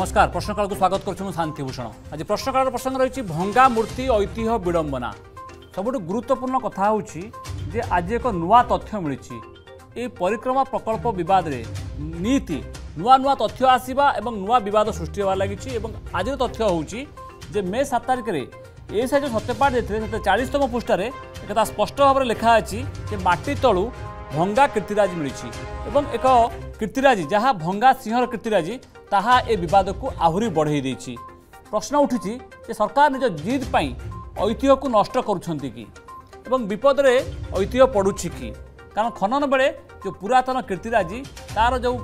নমস্কার প্রশ্নকালকে স্বাগত করছি মু শান্তিভূষণ আজ প্রশ্নকালের প্রসঙ্গ রয়েছে ভঙ্গা মূর্তি ঐতিহ্য বিড়ম্বনা সবুঠ গুরুত্বপূর্ণ কথা হচ্ছে যে আজ এক নূয়া তথ্য মিছে এই পরিক্রমা প্রকল্প বিবাদে নীতি নূয়া নূয়া তথ্য আসবা এবং নূয়া বিবাদ সৃষ্টি হওয়ার লাগিছে এবং আজর তথ্য হচ্ছে যে মে সাত তারিখের এই সাইজ সত্যপাঠ দিয়েছে সেতে চাশতম পৃষ্ঠার একথা স্পষ্ট ভাবে লেখা আছে যে মাটি তলু ভঙ্গা কীর্তিরাজ মিছে এবং এক কীর্তিরাজি যা ভঙ্গা সিংহর কীর্তিরাজি ତାହା ଏ ବିବାଦକୁ ଆହୁରି ବଢ଼େଇ ଦେଇଛି ପ୍ରଶ୍ନ ଉଠୁଛି ଯେ ସରକାର ନିଜ ଜିଦ୍ ପାଇଁ ଐତିହ୍ୟକୁ ନଷ୍ଟ କରୁଛନ୍ତି କି ଏବଂ ବିପଦରେ ଐତିହ୍ୟ ପଡ଼ୁଛି କି କାରଣ ଖନନ ବେଳେ ଯେଉଁ ପୁରାତନ କୀର୍ତ୍ତିରାଜି ତା'ର ଯେଉଁ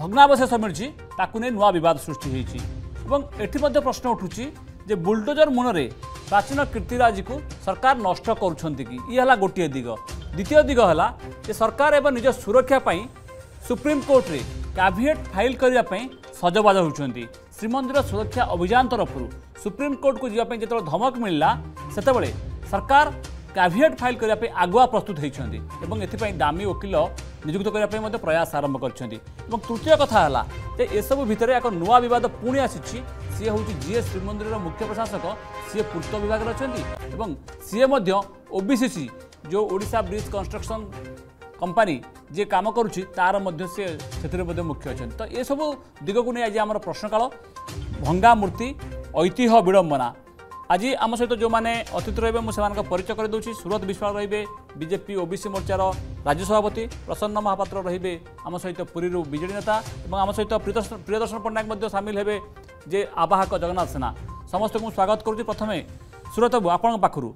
ଭଗ୍ନାବଶେଷ ମିଳୁଛି ତାକୁ ନେଇ ନୂଆ ବିବାଦ ସୃଷ୍ଟି ହୋଇଛି ଏବଂ ଏଠି ମଧ୍ୟ ପ୍ରଶ୍ନ ଉଠୁଛି ଯେ ବୁଲଡୋଜର ମୁନରେ ପ୍ରାଚୀନ କୀର୍ତ୍ତିରାଜିକୁ ସରକାର ନଷ୍ଟ କରୁଛନ୍ତି କି ଇଏ ହେଲା ଗୋଟିଏ ଦିଗ ଦ୍ୱିତୀୟ ଦିଗ ହେଲା ଯେ ସରକାର ଏବଂ ନିଜ ସୁରକ୍ଷା ପାଇଁ ସୁପ୍ରିମକୋର୍ଟରେ काभीएट फाइल करने सजबाज होती श्रीमंदिर सुरक्षा अभियान तरफ सुप्रीमकोर्ट को जीप जो धमक मिलला से सरकार काभीएट फाइल करने आगुआ प्रस्तुत होती ए दामी वकिल निजुक्त करने प्रयास आरंभ कर तृतीय कथा है यू भितर एक नुआ बद पुणी आसी सी हूँ जीए श्रीमंदिर मुख्य प्रशासक सीए पूर्त विभाग अच्छा सीए ओबीसी जो ओडा ब्रिज कन्स्ट्रक्शन कंपनी যে কাম করুছি তার মধ্যে সে সেতিরে মধ্যে মুখ্য অছেন তো এসব দিগক নিয়ে আজ আমার প্রশ্নকাল ভঙ্গা মূর্তি ঐতিহ্য বিড়ম্বনা আজ আমার সহ যে অতীত রয়েবে মু সে পরিচয় করে দেছি সুরত বিশ্বাল রহবে বিজেপি ওবিসি মোর্চার রাজ্য সভাপতি প্রসন্ন মহাপাত্র রহবে আমার সহ পুরীর বিজেডি নেতা এবং আমার সহ প্রিয়দর্শন পট্টনাক সামিল হবে যে আবাহক জগন্নাথ সেনা সমস্ত স্বাগত করছি প্রথমে সুরতবাবু আপনার পাখু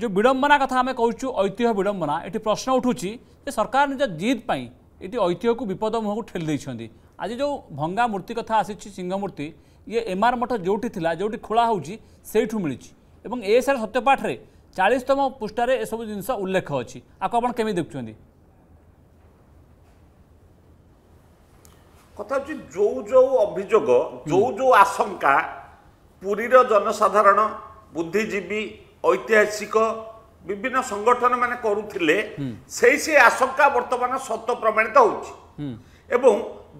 ଯେଉଁ ବିଡ଼ମ୍ବନା କଥା ଆମେ କହୁଛୁ ଐତିହ୍ୟ ବିଡ଼ମ୍ବନା ଏଠି ପ୍ରଶ୍ନ ଉଠୁଛି ଯେ ସରକାର ନିଜ ଜିଦ୍ ପାଇଁ ଏଠି ଐତିହ୍ୟକୁ ବିପଦ ମୁହଁକୁ ଠେଲି ଦେଇଛନ୍ତି ଆଜି ଯେଉଁ ଭଙ୍ଗା ମୂର୍ତ୍ତି କଥା ଆସିଛି ସିଂହ ମୂର୍ତ୍ତି ଇଏ ଏମ୍ ଆର୍ ମଠ ଯେଉଁଠି ଥିଲା ଯେଉଁଠି ଖୋଳା ହେଉଛି ସେଇଠୁ ମିଳିଛି ଏବଂ ଏ ଏସ୍ ଆର୍ ସତ୍ୟପାଠରେ ଚାଳିଶତମ ପୃଷ୍ଠାରେ ଏସବୁ ଜିନିଷ ଉଲ୍ଲେଖ ଅଛି ଆକୁ ଆପଣ କେମିତି ଦେଖୁଛନ୍ତି କଥା ହେଉଛି ଯେଉଁ ଯେଉଁ ଅଭିଯୋଗ ଯେଉଁ ଯେଉଁ ଆଶଙ୍କା ପୁରୀର ଜନସାଧାରଣ ବୁଦ୍ଧିଜୀବୀ ଐତିହାସିକ ବିଭିନ୍ନ ସଂଗଠନ ମାନେ କରୁଥିଲେ ସେଇ ସେ ଆଶଙ୍କା ବର୍ତ୍ତମାନ ସତ ପ୍ରମାଣିତ ହେଉଛି ଏବଂ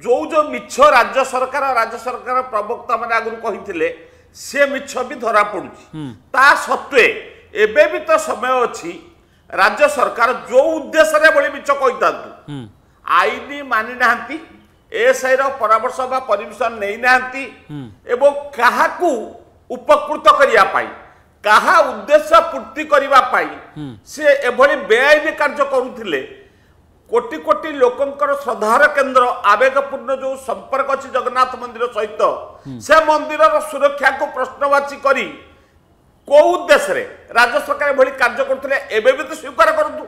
ଯେଉଁ ଯେଉଁ ମିଛ ରାଜ୍ୟ ସରକାର ରାଜ୍ୟ ସରକାର ପ୍ରବକ୍ତା ମାନେ ଆଗରୁ କହିଥିଲେ ସେ ମିଛ ବି ଧରା ପଡ଼ୁଛି ତା ସତ୍ତ୍ୱେ ଏବେ ବି ତ ସମୟ ଅଛି ରାଜ୍ୟ ସରକାର ଯେଉଁ ଉଦ୍ଦେଶ୍ୟରେ ଏଭଳି ମିଛ କହିଥାନ୍ତୁ ଆଇନ ମାନି ନାହାନ୍ତି ଏଏସ୍ଆଇର ପରାମର୍ଶ ବା ପରିମିଶନ ନେଇନାହାନ୍ତି ଏବଂ କାହାକୁ ଉପକୃତ କରିବା ପାଇଁ କାହା ଉଦ୍ଦେଶ୍ୟ ପୂର୍ତ୍ତି କରିବା ପାଇଁ ସେ ଏଭଳି ବେଆଇନ କାର୍ଯ୍ୟ କରୁଥିଲେ କୋଟି କୋଟି ଲୋକଙ୍କର ଶ୍ରଦ୍ଧାର କେନ୍ଦ୍ର ଆବେଗପୂର୍ଣ୍ଣ ଯୋଉ ସମ୍ପର୍କ ଅଛି ଜଗନ୍ନାଥ ମନ୍ଦିର ସହିତ ସେ ମନ୍ଦିରର ସୁରକ୍ଷାକୁ ପ୍ରଶ୍ନବାଚୀ କରି କୋଉ ଉଦ୍ଦେଶ୍ୟରେ ରାଜ୍ୟ ସରକାର ଏଭଳି କାର୍ଯ୍ୟ କରୁଥିଲେ ଏବେ ବି ତ ସ୍ୱୀକାର କରନ୍ତୁ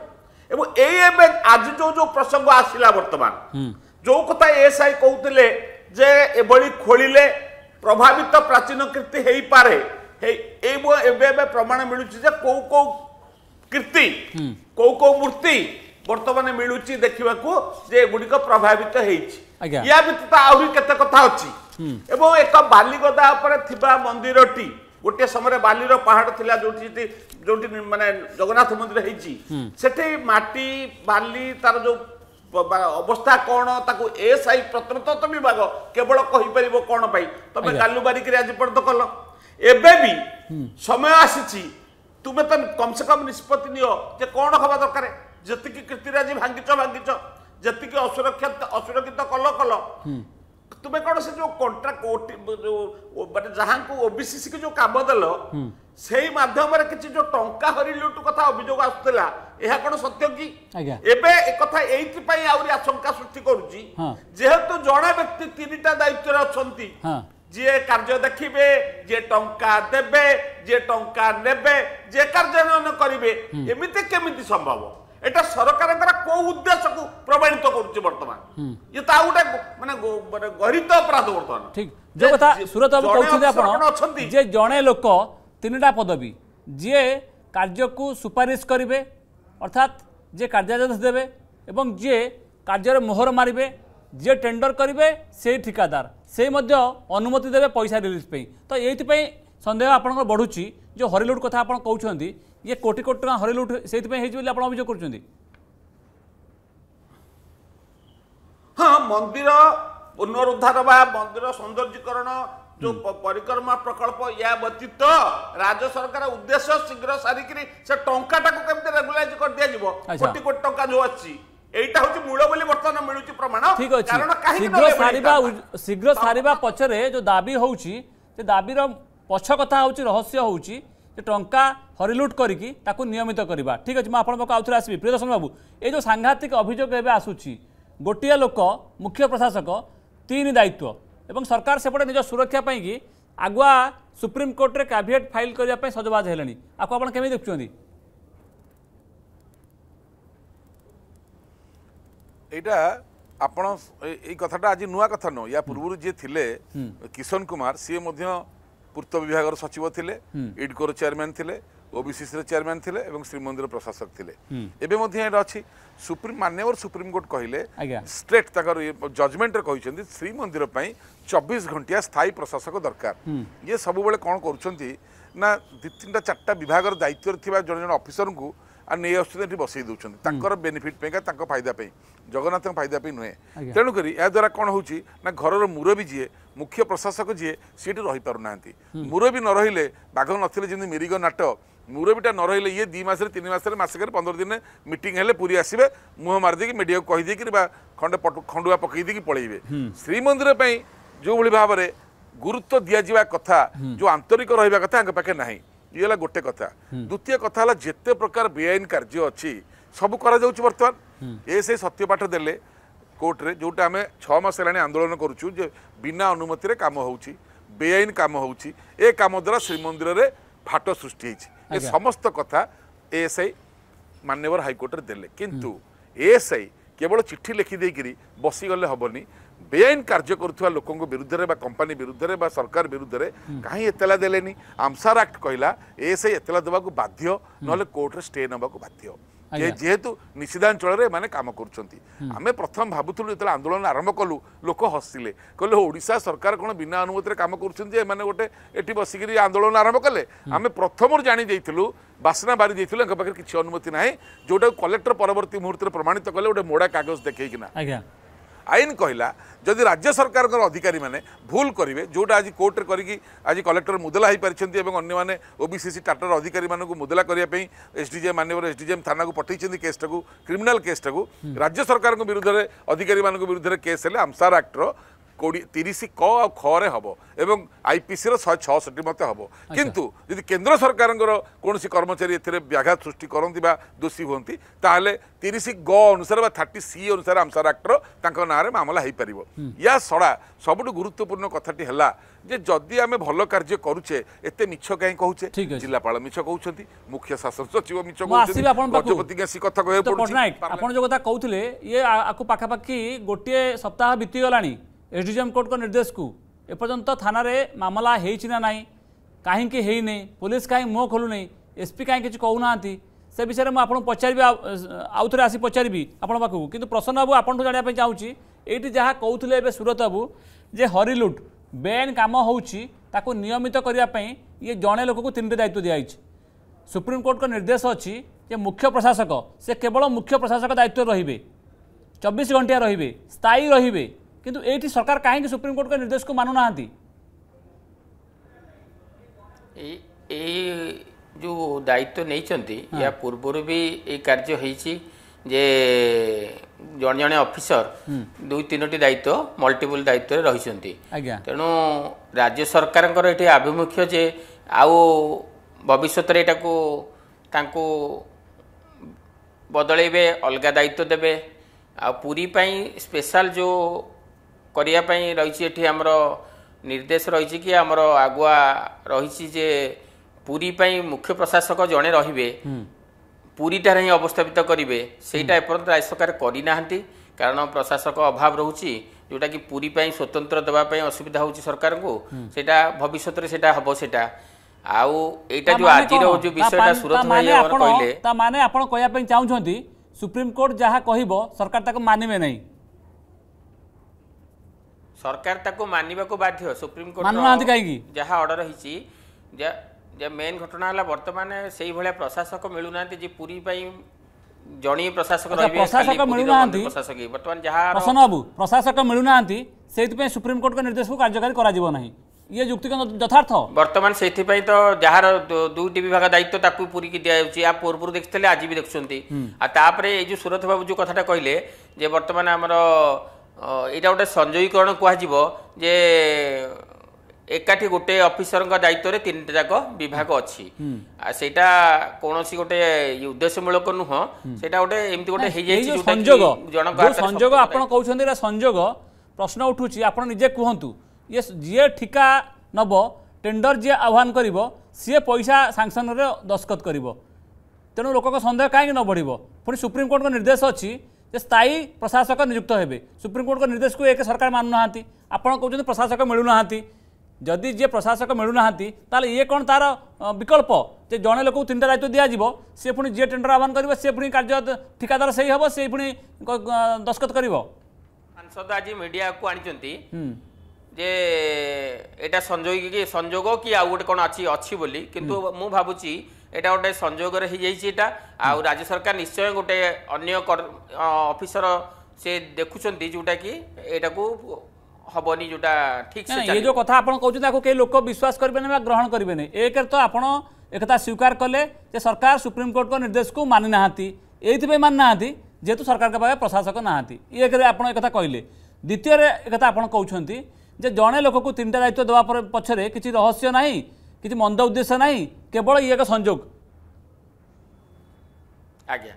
ଏବଂ ଏଇ ଏବେ ଆଜି ଯୋଉ ଯୋଉ ପ୍ରସଙ୍ଗ ଆସିଲା ବର୍ତ୍ତମାନ ଯୋଉ କଥା ଏଏସ୍ଆଇ କହୁଥିଲେ ଯେ ଏଭଳି ଖୋଳିଲେ ପ୍ରଭାବିତ ପ୍ରାଚୀନ କୀର୍ତ୍ତି ହେଇପାରେ ଏଇବ ଏବେ ଏବେ ପ୍ରମାଣ ମିଳୁଛି ଯେ କୋଉ କୋଉ କୀର୍ତ୍ତି କୋଉ କୋଉ ମୂର୍ତ୍ତି ବର୍ତ୍ତମାନ ମିଳୁଛି ଦେଖିବାକୁ ଯେ ଏଗୁଡ଼ିକ ପ୍ରଭାବିତ ହେଇଛି ୟା ବ୍ୟତୀତ ଆହୁରି କେତେ କଥା ଅଛି ଏବଂ ଏକ ବାଲିଗଦା ଉପରେ ଥିବା ମନ୍ଦିରଟି ଗୋଟିଏ ସମୟରେ ବାଲିର ପାହାଡ଼ ଥିଲା ଯୋଉଠି ଯୋଉଠି ମାନେ ଜଗନ୍ନାଥ ମନ୍ଦିର ହେଇଛି ସେଠି ମାଟି ବାଲି ତାର ଯୋଉ ଅବସ୍ଥା କ'ଣ ତାକୁ ଏସ୍ ଆଇ ପ୍ରତ୍ନତତ୍ତ୍ୱ ବିଭାଗ କେବଳ କହିପାରିବ କ'ଣ ପାଇଁ ତମେ ଗାଲୁ ବାରିକିରି ଆଜି ପର୍ଯ୍ୟନ୍ତ କଲ ଏବେ ବି ସମୟ ଆସିଛି ତୁମେ ତ କମ୍ ସେ କମ୍ ନିଷ୍ପତ୍ତି ନିଅ ଯେ କ'ଣ ହେବା ଦରକାର ଯେତିକି କୀର୍ତ୍ତିରାଜି ଭାଙ୍ଗିଛ ଭାଙ୍ଗିଛ ଯେତିକି ଅସୁରକ୍ଷିତ ଅସୁରକ୍ଷିତ କଲ କଲ ତୁମେ କ'ଣ ସେ ଯେଉଁ କଣ୍ଟ୍ରାକ୍ଟ ଯେଉଁ ମାନେ ଯାହାଙ୍କୁ ଓବିସି କି ଯେଉଁ କାମ ଦେଲ ସେଇ ମାଧ୍ୟମରେ କିଛି ଯେଉଁ ଟଙ୍କା ହରିଲୁଟ କଥା ଅଭିଯୋଗ ଆସୁଥିଲା ଏହା କ'ଣ ସତ୍ୟ କି ଏବେ ଏକଥା ଏଇଥିପାଇଁ ଆହୁରି ଆଶଙ୍କା ସୃଷ୍ଟି କରୁଛି ଯେହେତୁ ଜଣେ ବ୍ୟକ୍ତି ତିନିଟା ଦାୟିତ୍ୱରେ ଅଛନ୍ତି যে কার্য দেখিবে যে টঙ্কা দেবে যে টঙ্কা নেবে যে কার্যান্বয়ন করিবে ଏମିତି କେମିତି সম্ভব এটা সরকারের কেউ উদ্দেশ্যকে প্রমাণিত করছে বর্তমান ইয়ে তা গোটে মানে গরিত অপরাধ বর্তমান ঠিক যে কথা সুরত বাবু কৌছেন আপন যে জনে লোক তিনটা পদবী যে কার্যকু সুপারিশ করিবে অর্থাৎ যে কার্যাদেশ দেবে এবং যে কার্যের মোহর মারিবে যে টেন্ডর করবে সে ঠিকাদার সে অনুমতি দেবে পয়সা রিলিজ পাই তো এইপাই সন্দেহ আপনার বড়ুচি যে হরিলুট কথা আপনার কৌন ইয়ে কোটি কোটি টাকা হরিলুট সেইপাই হয়েছে বলে আপনার অভিযোগ করছেন হ্যাঁ মন্দির পুনরুদ্ধার বা মন্দির সৌন্দর্যীকরণ যে পরিক্রমা প্রকল্প ইয়া ব্যতীত রাজ্য সরকার উদ্দেশ্য শীঘ্র সারিকি সে টঙ্কাটাকে কেমতি রেগুলাইজ করে দিয়া কোটি কোটি টঙ্কা যে আছে এইটা হচ্ছে মূল বলে বর্তমান মিলুছি প্রমাণ ঠিক আছে শীঘ্র সারিবা শীঘ্র সারিবা পছরে যে দাবি হচ্ছে যে দাবির পছ কথা হচ্ছে রহস্য হচ্ছে যে টঙ্কা হরিলুট করিকি তাকে নিয়মিত করা ঠিক আছে মু আপনার পাখ আউথরে আসবি প্রিয়দর্শন বাবু এই যে সাংঘাতিক অভিযোগ এবে আসুচি গোটিয়ে লোক মুখ্য প্রশাসক তিন দায়িত্ব এবং সরকার সেপটে নিজ সুরক্ষা পাইকি আগুয়া সুপ্রিমকোর্টে ক্যাভিয়েট ফাইল করা সজবাজ হলে আপনার কেমি দেখুছেন এইটা ଆପଣ ଏଇ କଥାଟା ଆଜି ନୂଆ କଥା ନୁହଁ ୟା ପୂର୍ବରୁ ଯିଏ ଥିଲେ କିଶନ କୁମାର ସିଏ ମଧ୍ୟ ପୂର୍ତ୍ତ ବିଭାଗର ସଚିବ ଥିଲେ ଇଡ୍କୋର ଚେୟାରମ୍ୟାନ୍ ଥିଲେ ଓବିସିସିର ଚେୟାରମ୍ୟାନ୍ ଥିଲେ ଏବଂ ଶ୍ରୀମନ୍ଦିର ପ୍ରଶାସକ ଥିଲେ ଏବେ ମଧ୍ୟ ଏଇଟା ଅଛି ସୁପ୍ରିମ ମାନ୍ୟବର ସୁପ୍ରିମକୋର୍ଟ କହିଲେ ଷ୍ଟ୍ରେଟ୍ ତାଙ୍କର ଜଜମେଣ୍ଟରେ କହିଛନ୍ତି ଶ୍ରୀମନ୍ଦିର ପାଇଁ ଚବିଶ ଘଣ୍ଟିଆ ସ୍ଥାୟୀ ପ୍ରଶାସକ ଦରକାର ଇଏ ସବୁବେଳେ କ'ଣ କରୁଛନ୍ତି ନା ଦୁଇ ତିନିଟା ଚାରିଟା ବିଭାଗର ଦାୟିତ୍ୱରେ ଥିବା ଜଣେ ଜଣେ ଅଫିସରଙ୍କୁ ଆଉ ନେଇ ଆସୁଛନ୍ତି ଏଠି ବସେଇ ଦେଉଛନ୍ତି ତାଙ୍କର ବେନିଫିଟ୍ ପାଇଁକା ତାଙ୍କ ଫାଇଦା ପାଇଁ ଜଗନ୍ନାଥଙ୍କ ଫାଇଦା ପାଇଁ ନୁହେଁ ତେଣୁକରି ଏହାଦ୍ୱାରା କ'ଣ ହେଉଛି ନା ଘରର ମୁରବୀ ଯିଏ ମୁଖ୍ୟ ପ୍ରଶାସକ ଯିଏ ସେଠି ରହିପାରୁନାହାନ୍ତି ମୁରବୀ ନ ରହିଲେ ବାଘ ନଥିଲେ ଯେମିତି ମିରିଗ ନାଟ ମୁରବୀଟା ନ ରହିଲେ ଇଏ ଦୁଇ ମାସରେ ତିନି ମାସରେ ମାସକରେ ପନ୍ଦର ଦିନରେ ମିଟିଂ ହେଲେ ପୁରୀ ଆସିବେ ମୁହଁ ମାରିଦେଇକି ମିଡ଼ିଆକୁ କହିଦେଇକି ବା ଖଣ୍ଡେ ଖଣ୍ଡୁଆ ପକେଇ ଦେଇକି ପଳେଇବେ ଶ୍ରୀମନ୍ଦିର ପାଇଁ ଯେଉଁଭଳି ଭାବରେ ଗୁରୁତ୍ୱ ଦିଆଯିବା କଥା ଯେଉଁ ଆନ୍ତରିକ ରହିବା କଥା ତାଙ୍କ ପାଖରେ ନାହିଁ ଇଏ ହେଲା ଗୋଟେ କଥା ଦ୍ୱିତୀୟ କଥା ହେଲା ଯେତେ ପ୍ରକାର ବେଆଇନ କାର୍ଯ୍ୟ ଅଛି ସବୁ କରାଯାଉଛି ବର୍ତ୍ତମାନ ଏ ସେ ସତ୍ୟପାଠ ଦେଲେ କୋର୍ଟରେ ଯେଉଁଟା ଆମେ ଛଅ ମାସ ହେଲାଣି ଆନ୍ଦୋଳନ କରୁଛୁ ଯେ ବିନା ଅନୁମତିରେ କାମ ହେଉଛି ବେଆଇନ କାମ ହେଉଛି ଏ କାମ ଦ୍ୱାରା ଶ୍ରୀମନ୍ଦିରରେ ଫାଟ ସୃଷ୍ଟି ହେଇଛି ଏ ସମସ୍ତ କଥା ଏଏସ୍ଆଇ ମାନ୍ୟବର ହାଇକୋର୍ଟରେ ଦେଲେ କିନ୍ତୁ ଏଏସ୍ଆଇ କେବଳ ଚିଠି ଲେଖିଦେଇକିରି ବସିଗଲେ ହେବନି বেআইন কার্য করুথিবা লোকঙ্ক বিরুদ্ধে বা কোম্পানি বিরুদ্ধে বা সরকার বিরুদ্ধে কাহি এতলা দেলেনি আমসার আক্ট কহিলা এএসআই এতলা দেওয়া বাধ্য নহলে কোর্টরে স্টে নেওয়া বাধ্য যেহেতু নিষিদ্ধাঞ্চলের এমানে কাম করছেন আমি প্রথম ভাবুলু যেত আন্দোলন আরম্ভ কলু লোক হসিলে কলে ওড়শা সরকার কোণ বিনা অনুমতিরে কাম করছেন যে এমানে গোটে এটি বসিকি আন্দোলন আরম্ভ কলে আমি প্রথমর জাঁ যাইলু বাসনা বারি যাইলু এ পাখে কিছু অনুমতি না যেটা কলেক্টর পরবর্তী মুহূর্তে প্রমাণিত কলে গোটে মোড়া কাগজ দেখেকি না আইন কহিলা যদি রাজ্য সরকারের অধিকারী মানে ভুল করবে যেটা আজ কোর্টে করি আজ কলেক্টর মুদলা হয়ে পারছেন এবং অন্য মানে ওবিসিসি টাটার অধিকারী মানুষ মুদলা করা এসডিজে মানবর এসডিজিএম থানা পঠাইছেন কেসটা ক্রিমিনাল কেসটা রাজ্য সরকারের বিরুদ্ধে অধিকারী মানুষ বিরুদ্ধে কেস হলে আমসার আক্টর কোড়ি তিরিশ ক আ খরে হব এবং আইপিসির শহে ছষট্টি মতো হব কিন্তু যদি কেন্দ্র সরকারের কৌশি কর্মচারী এতে ব্যাঘাত সৃষ্টি করতে বা দোষী হুঁতি তাহলে তিরিশ গ অনুসারে বা থার্টি সি অনুসারে আমসার আক্টর তাঁর নাঁরে মামলা হয়েপার ইয়া ছড়া সবুঠ গুরুত্বপূর্ণ কথাটি হল যে যদি আমি ভাল কার্য করুছে এতে মিছ কাই কুচে জেলাপাল মিছ কুমার মুখ্য শাসন সচিব মিছ গজপতি আসি কথা কে আপনার যে কথা কৌলে ইয়ে আকু পাখাপাখি গোটিয়ে সপ্তাহ বিতিগলা ଏସ୍ଡିଜିଏମ୍ କୋର୍ଟଙ୍କ ନିର୍ଦ୍ଦେଶକୁ ଏପର୍ଯ୍ୟନ୍ତ ଥାନାରେ ମାମଲା ହେଇଛି ନା ନାହିଁ କାହିଁକି ହେଇନି ପୋଲିସ କାହିଁ ମୁହଁ ଖୋଲୁନି ଏସ୍ପି କାହିଁ କିଛି କହୁନାହାନ୍ତି ସେ ବିଷୟରେ ମୁଁ ଆପଣଙ୍କୁ ପଚାରିବି ଆଉ ଥରେ ଆସି ପଚାରିବି ଆପଣଙ୍କ ପାଖକୁ କିନ୍ତୁ ପ୍ରସନ୍ନ ବାବୁ ଆପଣଙ୍କଠୁ ଜାଣିବା ପାଇଁ ଚାହୁଁଛି ଏଇଠି ଯାହା କହୁଥିଲେ ଏବେ ସୁରତ ବାବୁ ଯେ ହରିଲୁଟ୍ ବେଆଇନ କାମ ହେଉଛି ତାକୁ ନିୟମିତ କରିବା ପାଇଁ ଇଏ ଜଣେ ଲୋକକୁ ତିନିଟି ଦାୟିତ୍ୱ ଦିଆଯାଇଛି ସୁପ୍ରିମକୋର୍ଟଙ୍କ ନିର୍ଦ୍ଦେଶ ଅଛି ଯେ ମୁଖ୍ୟ ପ୍ରଶାସକ ସେ କେବଳ ମୁଖ୍ୟ ପ୍ରଶାସକ ଦାୟିତ୍ୱରେ ରହିବେ ଚବିଶ ଘଣ୍ଟିଆ ରହିବେ ସ୍ଥାୟୀ ରହିବେ কিন্তু এইটি সরকার কাহিঁকি সুপ্রিমকোর্টଙ୍କ ନିର୍ଦ୍ଦେଶକୁ ମାନୁନାହାନ୍ତି এই ଯେଉଁ ଦାୟିତ୍ୱ ନେଇଛନ୍ତି ୟା ପୂର୍ବରୁ ବି ଏଇ କାର୍ଯ୍ୟ ହେଇଛି ଯେ ଜଣେ ଜଣେ ଅଫିସର ଦୁଇ ତିନୋଟି ଦାୟିତ୍ୱ ମଲ୍ଟିପୁଲ ଦାୟିତ୍ୱରେ ରହିଛନ୍ତି ତେଣୁ ରାଜ୍ୟ ସରକାରଙ୍କର ଏଠି ଆଭିମୁଖ୍ୟ ଯେ ଆଉ ଭବିଷ୍ୟତରେ ଏଟାକୁ ତାଙ୍କୁ ବଦଳେଇବେ ଅଲଗା ଦାୟିତ୍ୱ ଦେବେ ଆଉ ପୁରୀ ପାଇଁ ସ୍ପେଶାଲ ଯେଉଁ କରିବା ପାଇଁ ରହିଛି ଏଠି ଆମର ନିର୍ଦ୍ଦେଶ ରହିଛି କି ଆମର ଆଗୁଆ ରହିଛି ଯେ ପୁରୀ ପାଇଁ ମୁଖ୍ୟ ପ୍ରଶାସକ ଜଣେ ରହିବେ ପୁରୀଟାରେ ହିଁ ଅବସ୍ଥାପିତ କରିବେ ସେଇଟା ଏପର୍ଯ୍ୟନ୍ତ ରାଜ୍ୟ ସରକାର କରିନାହାନ୍ତି କାରଣ ପ୍ରଶାସକ ଅଭାବ ରହୁଛି ଯେଉଁଟାକି ପୁରୀ ପାଇଁ ସ୍ୱତନ୍ତ୍ର ଦେବା ପାଇଁ ଅସୁବିଧା ହେଉଛି ସରକାରଙ୍କୁ ସେଇଟା ଭବିଷ୍ୟତରେ ସେଇଟା ହେବ ସେଇଟା ଆଉ ଏଇଟା ଯେଉଁ ଆଜିର ଯେଉଁ ବିଷୟଟା ସୁରତ ଭାଇ କହିଲେ ତା ମାନେ ଆପଣ କହିବା ପାଇଁ ଚାହୁଁଛନ୍ତି ସୁପ୍ରିମକୋର୍ଟ ଯାହା କହିବ ସରକାର ତାକୁ ମାନିବେ ନାହିଁ सरकार मानवाक बाध्य सुप्रीमकोर्ट जहाँ अर्डर है मेन घटना है बर्तमान से भाया प्रशासक मिलूना जी पूरी जड़ी प्रशासक प्रशासक बर्तमान जहाँ बाबू प्रशासक मिलूना से सुप्रीमकोर्ट निर्देश को कार्यकारी ना ये युक्ति यथार्थ बर्तमान से तो जहाँ दुईट विभाग दायित्व तो पूरी की दिया दिखाई आप पूर्व देखते आज भी देखुंत सुरथ बाबू जो कथा कहले बर्तमान आमर ଏଇଟା ଗୋଟେ ସଂଯୋଗୀକରଣ କୁହାଯିବ ଯେ ଏକାଠି ଗୋଟେ ଅଫିସରଙ୍କ ଦାୟିତ୍ୱରେ ତିନିଟା ଯାକ ବିଭାଗ ଅଛି ସେଇଟା କୌଣସି ଗୋଟେ ଉଦ୍ଦେଶ୍ୟମୂଳକ ନୁହଁ ସେଇଟା ଗୋଟେ ଏମିତି ଗୋଟେ ହେଇଯାଇଛି ସଂଯୋଗ ଜଣଙ୍କ ସଂଯୋଗ ଆପଣ କହୁଛନ୍ତି ଏଇଟା ସଂଯୋଗ ପ୍ରଶ୍ନ ଉଠୁଛି ଆପଣ ନିଜେ କୁହନ୍ତୁ ଇଏ ଯିଏ ଠିକା ନେବ ଟେଣ୍ଡର ଯିଏ ଆହ୍ୱାନ କରିବ ସିଏ ପଇସା ସାଂକ୍ସନରେ ଦସ୍ତଖତ କରିବ ତେଣୁ ଲୋକଙ୍କ ସନ୍ଦେହ କାହିଁକି ନ ବଢ଼ିବ ପୁଣି ସୁପ୍ରିମକୋର୍ଟଙ୍କ ନିର୍ଦ୍ଦେଶ ଅଛି ଯେ ସ୍ଥାୟୀ ପ୍ରଶାସକ ନିଯୁକ୍ତ ହେବେ ସୁପ୍ରିମକୋର୍ଟଙ୍କ ନିର୍ଦ୍ଦେଶକୁ ଏକ ସରକାର ମାନୁନାହାନ୍ତି ଆପଣ କହୁଛନ୍ତି ପ୍ରଶାସକ ମିଳୁନାହାନ୍ତି ଯଦି ଯିଏ ପ୍ରଶାସକ ମିଳୁନାହାନ୍ତି ତାହେଲେ ଇଏ କ'ଣ ତା'ର ବିକଳ୍ପ ଯେ ଜଣେ ଲୋକକୁ ତିନିଟା ଦାୟିତ୍ୱ ଦିଆଯିବ ସେ ପୁଣି ଯିଏ ଟେଣ୍ଡର ଆହ୍ୱାନ କରିବ ସେ ପୁଣି କାର୍ଯ୍ୟ ଠିକାଦାର ସେଇ ହେବ ସେ ପୁଣି ଦସ୍ତଖତ କରିବ ସାଂସଦ ଆଜି ମିଡ଼ିଆକୁ ଆଣିଛନ୍ତି ଯେ ଏଇଟା ସଂଯୋଗ କି ସଂଯୋଗ କି ଆଉ ଗୋଟେ କ'ଣ ଅଛି ଅଛି ବୋଲି କିନ୍ତୁ ମୁଁ ଭାବୁଛି এটা ଗୋଟେ ସଂଯୋଗରେ ହେଇଯାଇଛି ଏଇଟା ଆଉ ରାଜ୍ୟ ସରକାର ନିଶ୍ଚୟ ଗୋଟେ ଅନ୍ୟ ଅଫିସର ସେ ଦେଖୁଛନ୍ତି ଯେଉଁଟାକି ଏଇଟାକୁ ହବନି ଯେଉଁଟା ଠିକ୍ ଏ ଯେଉଁ କଥା ଆପଣ କହୁଛନ୍ତି ତାକୁ କେହି ଲୋକ ବିଶ୍ୱାସ କରିବେନି ବା ଗ୍ରହଣ କରିବେନି ଏକରେ ତ ଆପଣ ଏକଥା ସ୍ୱୀକାର କଲେ ଯେ ସରକାର ସୁପ୍ରିମକୋର୍ଟଙ୍କ ନିର୍ଦ୍ଦେଶକୁ ମାନି ନାହାନ୍ତି ଏଇଥିପାଇଁ ମାନି ନାହାନ୍ତି ଯେହେତୁ ସରକାରଙ୍କ ପାଖରେ ପ୍ରଶାସକ ନାହାନ୍ତି ଏକରେ ଆପଣ ଏକଥା କହିଲେ ଦ୍ୱିତୀୟରେ ଏକଥା ଆପଣ କହୁଛନ୍ତି ଯେ ଜଣେ ଲୋକକୁ ତିନିଟା ଦାୟିତ୍ୱ ଦେବା ପଛରେ କିଛି ରହସ୍ୟ ନାହିଁ କିଛି ମନ୍ଦ ଉଦ୍ଦେଶ୍ୟ ନାହିଁ କେବଳ ଇଏ ଏକ ସଂଯୋଗ ଆଜ୍ଞା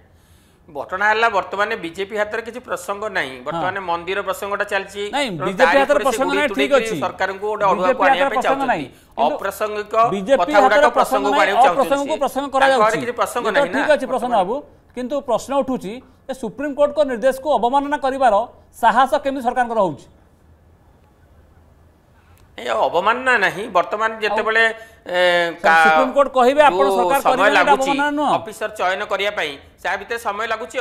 ঘটনা হল বর্তমানে বিজেপি হাতের কিছু প্রসঙ্গ নাই বর্তমানে মন্দির প্রসঙ্গটা চলছি বিজেপি হাতের প্রসঙ্গ নাই ঠিক আছে সরকারଙ୍କୁ গোটে অড়ুয়া কো আনিয়া পে চাউছি নাই অপ্রাসঙ্গিক কথা গুডাক প্রসঙ্গ কো আনিয়া চাউছি প্রসঙ্গକୁ প্রসঙ্গ করা যাচ্ছে কিছু প্রসঙ্গ নাই না ঠিক আছে প্রসন্ন বাবু কিন্তু প্রশ্ন উঠুছি সুপ্রিম কোর্টଙ୍କ ନିର୍ଦ୍ଦେଶକୁ ଅବମାନନା କରିବାର ସାହସ କେମିତି ସରକାରଙ୍କର ହେଉଛି অবমাননা না বর্তমান যেতবে সুপ্রিমকোর্ট কহবে আপনার সরকার সময় লাগুছি অফিসর চয়ন করিয়া পাই তা ভিতরে সময় লাগুছি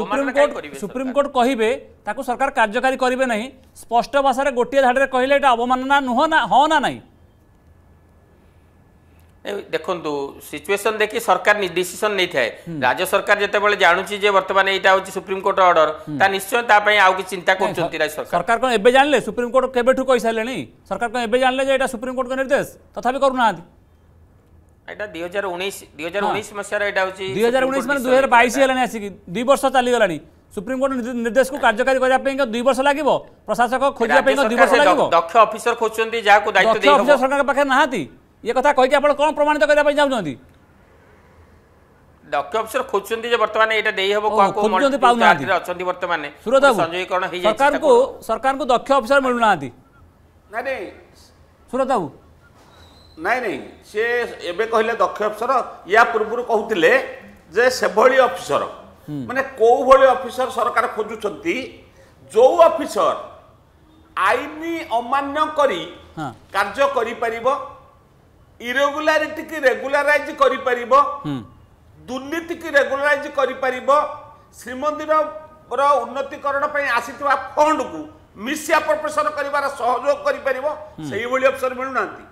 সুপ্রিমকোর্ট সুপ্রিমকোর্ট কহবে তাকে সরকার কার্যকারী করবে না স্পষ্ট ভাষায় গোটিয়ে ধাড়ে কহিলে এটা অবমাননা নুহ না হ না নাই देखु सिचुएसन देखिए सरकार डीसीसन नहीं था राज्य सरकार जिते बड़े जानूँ बर्तमान यहाँ हूँ सुप्रीमकोर्ट अर्डर ता निश्चय चिंता कर सरकार कौन एवं जान लें सुप्रीमकोर्ट के कही सारे सरकार कौन एवं जान लें सुप्रीमकोर्ट का निर्देश तथा करूना बर्ष चलीगला निर्देश को कार्यकारी करने दु वर्ष लगे प्रशासक खोजा दक्ष अफिसर खोजा दक्ष सरकार नहाँ ये कथा कही आप कौन प्रमाणित करने चाहते ডক্টর অফিসর খোঁজুচ্ছেন যে বর্তমানে এটা দেই হব কোয়া কো খোঁজুচ্ছেন পাউ না আদিরে অছন্তি বর্তমানে সংযোগীকরণ হই যাইছে সরকার কো সরকার কো দক্ষ অফিসর মিলু না আদি না রে সুরত বাবু নাই নাই সে এবে কহিলে দক্ষ অফিসর ইয়া পূর্বরু কহুতিলে যে সেভলি অফিসর মানে কোউ ভলি অফিসর সরকার খোঁজুচ্ছন্তি যৌ অফিসর আইন অমান্য করি কার্য করি পারিব ଇରେଗୁଲାରିଟି କି ରେଗୁଲାରାଇଜ କରିପାରିବ ଦୁର୍ନୀତି କି ରେଗୁଲାରାଇଜ କରିପାରିବ ଶ୍ରୀମନ୍ଦିରର ଉନ୍ନତିକରଣ ପାଇଁ ଆସିଥିବା ଫଣ୍ଡକୁ ମିସ୍ଆପ୍ରପେସନ କରିବାର ସହଯୋଗ କରିପାରିବ ସେଇଭଳି ଅପସର ମିଳୁନାହାନ୍ତି